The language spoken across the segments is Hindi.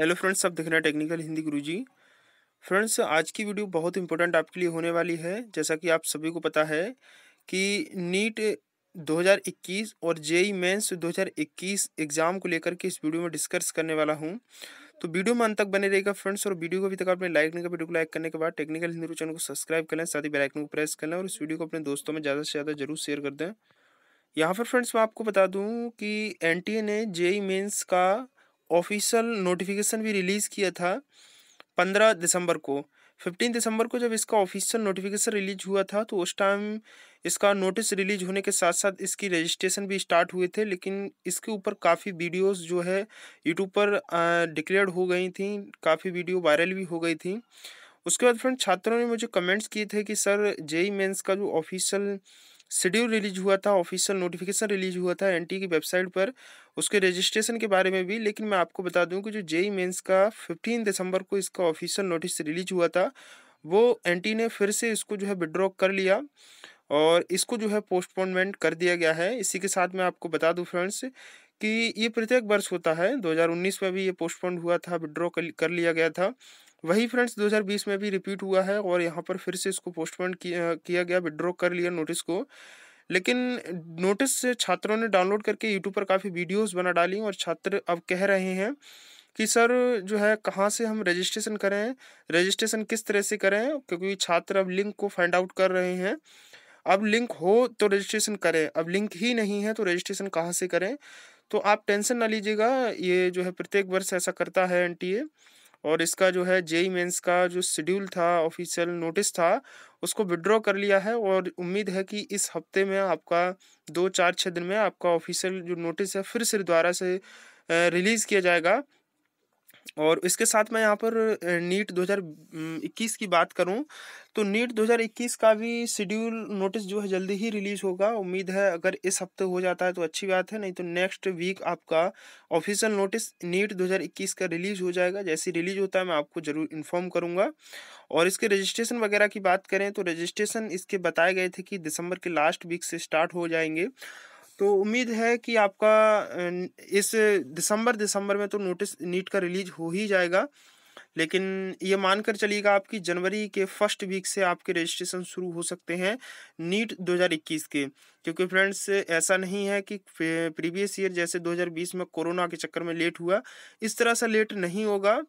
हेलो फ्रेंड्स आप देख रहे हैं टेक्निकल हिंदी गुरुजी फ्रेंड्स आज की वीडियो बहुत इंपॉर्टेंट आपके लिए होने वाली है जैसा कि आप सभी को पता है कि नीट 2021 और जेई मेंस 2021 एग्ज़ाम को लेकर के इस वीडियो में डिस्कस करने वाला हूं तो वीडियो में अंत तक बने रहेगा फ्रेंड्स और वीडियो को अभी तक आपने लाइक नहीं कर वीडियो को लाइक करने के बाद टेक्निकल हिंदी चैनल को सब्सक्राइब कर लें साथ ही बेलाइकन को प्रेस कर लें और इस वीडियो को अपने दोस्तों में ज़्यादा से ज़्यादा जरूर शेयर कर दें यहाँ पर फ्रेंड्स मैं आपको बता दूँ कि एन ने जेई मेन्स का ऑफिशियल नोटिफिकेशन भी रिलीज़ किया था पंद्रह दिसंबर को फिफ्टीन दिसंबर को जब इसका ऑफिशियल नोटिफिकेशन रिलीज हुआ था तो उस टाइम इसका नोटिस रिलीज होने के साथ साथ इसकी रजिस्ट्रेशन भी स्टार्ट हुए थे लेकिन इसके ऊपर काफ़ी वीडियोस जो है यूट्यूब पर डिक्लेयर हो गई थी काफ़ी वीडियो वायरल भी हो गई थी उसके बाद फ्रेंड छात्रों ने मुझे कमेंट्स किए थे कि सर जेई मेंस का जो ऑफिशियल शेड्यूल रिलीज हुआ था ऑफिशियल नोटिफिकेशन रिलीज हुआ था एनटी की वेबसाइट पर उसके रजिस्ट्रेशन के बारे में भी लेकिन मैं आपको बता दूं कि जो जेई मेंस का फिफ्टीन दिसंबर को इसका ऑफिशियल नोटिस रिलीज हुआ था वो एनटी ने फिर से इसको जो है विड्रॉ कर लिया और इसको जो है पोस्टपोनमेंट कर दिया गया है इसी के साथ मैं आपको बता दूँ फ्रेंड्स कि ये प्रत्येक वर्ष होता है 2019 में भी ये पोस्टपोन हुआ था विड्रॉ कर लिया गया था वही फ्रेंड्स 2020 में भी रिपीट हुआ है और यहाँ पर फिर से इसको पोस्टपोन किया, गया विड्रॉ कर लिया नोटिस को लेकिन नोटिस से छात्रों ने डाउनलोड करके यूट्यूब पर काफ़ी वीडियोस बना डाली और छात्र अब कह रहे हैं कि सर जो है कहाँ से हम रजिस्ट्रेशन करें रजिस्ट्रेशन किस तरह से करें क्योंकि छात्र अब लिंक को फाइंड आउट कर रहे हैं अब लिंक हो तो रजिस्ट्रेशन करें अब लिंक ही नहीं है तो रजिस्ट्रेशन कहाँ से करें तो आप टेंशन ना लीजिएगा ये जो है प्रत्येक वर्ष ऐसा करता है एन और इसका जो है जेई मेंस e e का जो शेड्यूल था ऑफिशियल नोटिस था उसको विड्रॉ कर लिया है और उम्मीद है कि इस हफ्ते में आपका दो चार छः दिन में आपका ऑफिशियल जो नोटिस है फिर से दोबारा से रिलीज़ किया जाएगा और इसके साथ मैं यहाँ पर नीट 2021 की बात करूँ तो नीट 2021 का भी शेड्यूल नोटिस जो है जल्दी ही रिलीज़ होगा उम्मीद है अगर इस हफ्ते हो जाता है तो अच्छी बात है नहीं तो नेक्स्ट वीक आपका ऑफिशियल नोटिस नीट 2021 का रिलीज़ हो जाएगा जैसे रिलीज़ होता है मैं आपको ज़रूर इन्फॉर्म करूँगा और इसके रजिस्ट्रेशन वगैरह की बात करें तो रजिस्ट्रेशन इसके बताए गए थे कि दिसंबर के लास्ट वीक से स्टार्ट हो जाएंगे तो उम्मीद है कि आपका इस दिसंबर दिसंबर में तो नोटिस नीट का रिलीज हो ही जाएगा लेकिन ये मानकर चलिएगा आपकी जनवरी के फर्स्ट वीक से आपके रजिस्ट्रेशन शुरू हो सकते हैं नीट 2021 के क्योंकि फ्रेंड्स ऐसा नहीं है कि प्रीवियस ईयर जैसे 2020 में कोरोना के चक्कर में लेट हुआ इस तरह से लेट नहीं होगा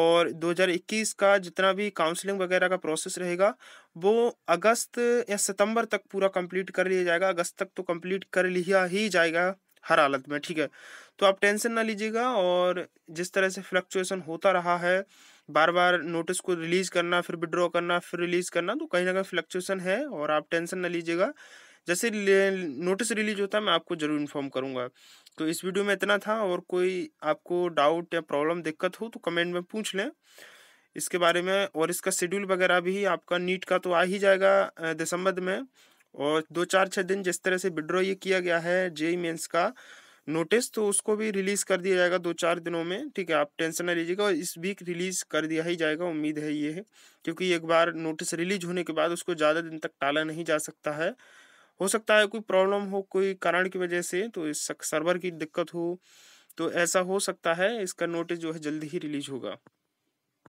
और 2021 का जितना भी काउंसलिंग वगैरह का प्रोसेस रहेगा वो अगस्त या सितंबर तक पूरा कंप्लीट कर लिया जाएगा अगस्त तक तो कंप्लीट कर लिया ही जाएगा हर हालत में ठीक है तो आप टेंशन ना लीजिएगा और जिस तरह से फ्लक्चुएसन होता रहा है बार बार नोटिस को रिलीज़ करना फिर विड्रॉ करना फिर रिलीज़ करना तो कहीं ना कहीं फ्लक्चुएसन है और आप टेंशन ना लीजिएगा जैसे नोटिस रिलीज होता है मैं आपको ज़रूर इन्फॉर्म करूंगा तो इस वीडियो में इतना था और कोई आपको डाउट या प्रॉब्लम दिक्कत हो तो कमेंट में पूछ लें इसके बारे में और इसका शेड्यूल वगैरह भी आपका नीट का तो आ ही जाएगा दिसंबर में और दो चार छः दिन जिस तरह से विड्रॉ ये किया गया है जेई मेन्स e का नोटिस तो उसको भी रिलीज़ कर दिया जाएगा दो चार दिनों में ठीक है आप टेंशन ना लीजिएगा और इस वीक रिलीज़ कर दिया ही जाएगा उम्मीद है ये है क्योंकि एक बार नोटिस रिलीज होने के बाद उसको ज़्यादा दिन तक टाला नहीं जा सकता है हो सकता है कोई प्रॉब्लम हो कोई कारण की वजह से तो इस सर्वर की दिक्कत हो तो ऐसा हो सकता है इसका नोटिस जो है जल्दी ही रिलीज होगा